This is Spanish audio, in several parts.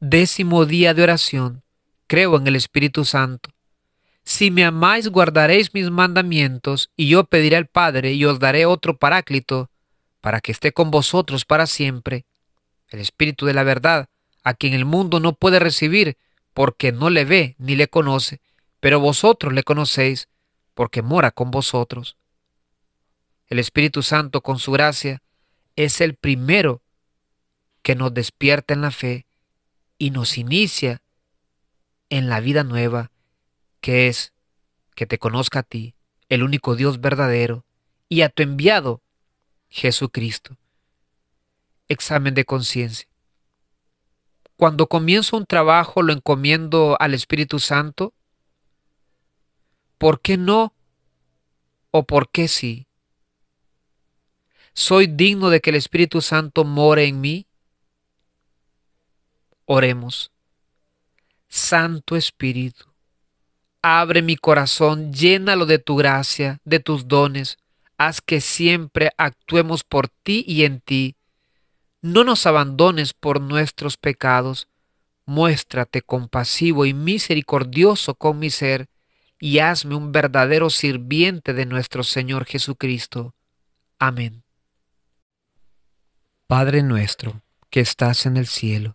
décimo día de oración, creo en el Espíritu Santo. Si me amáis, guardaréis mis mandamientos, y yo pediré al Padre, y os daré otro paráclito, para que esté con vosotros para siempre, el Espíritu de la verdad, a quien el mundo no puede recibir, porque no le ve ni le conoce, pero vosotros le conocéis, porque mora con vosotros. El Espíritu Santo, con su gracia, es el primero que nos despierta en la fe y nos inicia en la vida nueva, que es que te conozca a ti, el único Dios verdadero, y a tu enviado, Jesucristo. Examen de conciencia. Cuando comienzo un trabajo lo encomiendo al Espíritu Santo. ¿Por qué no? ¿O por qué sí? ¿Soy digno de que el Espíritu Santo more en mí? Oremos. Santo Espíritu, abre mi corazón, llénalo de tu gracia, de tus dones. Haz que siempre actuemos por ti y en ti. No nos abandones por nuestros pecados. Muéstrate compasivo y misericordioso con mi ser y hazme un verdadero sirviente de nuestro Señor Jesucristo. Amén. Padre nuestro, que estás en el cielo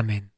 Amén.